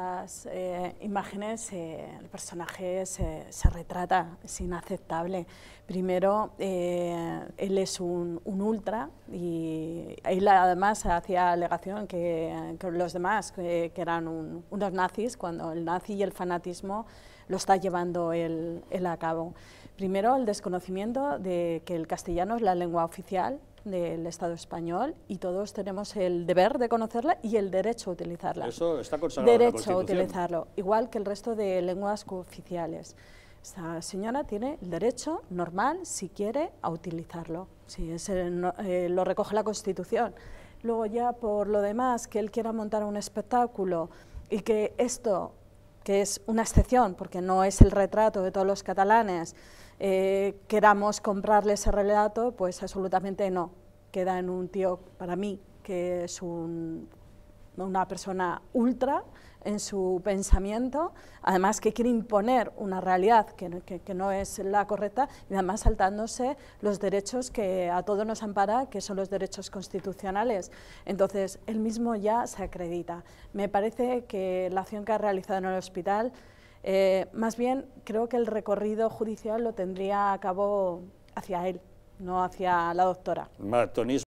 Las eh, imágenes, eh, el personaje se, retrata, es inaceptable. Primero, eh, él es un, ultra y él además hacía alegación que, los demás, que, eran unos nazis, cuando el nazi y el fanatismo lo está llevando él a cabo. Primero, el desconocimiento de que el castellano es la lengua oficial del Estado español y todos tenemos el deber de conocerla y el derecho a utilizarla. Eso está consagrado Derecho en la a utilizarlo, igual que el resto de lenguas cooficiales. Esta señora tiene el derecho normal, si quiere, a utilizarlo. Si es, eh, lo recoge la Constitución. Luego ya por lo demás, que él quiera montar un espectáculo y que esto que es una excepción, porque no es el retrato de todos los catalanes, eh, queramos comprarle ese relato, pues absolutamente no. Queda en un tío, para mí, que es un una persona ultra en su pensamiento, además que quiere imponer una realidad que, no es la correcta y además saltándose los derechos que a todos nos ampara, que son los derechos constitucionales. Entonces, él mismo ya se acredita. Me parece que la acción que ha realizado en el hospital, eh, más bien creo que el recorrido judicial lo tendría a cabo hacia él, no hacia la doctora.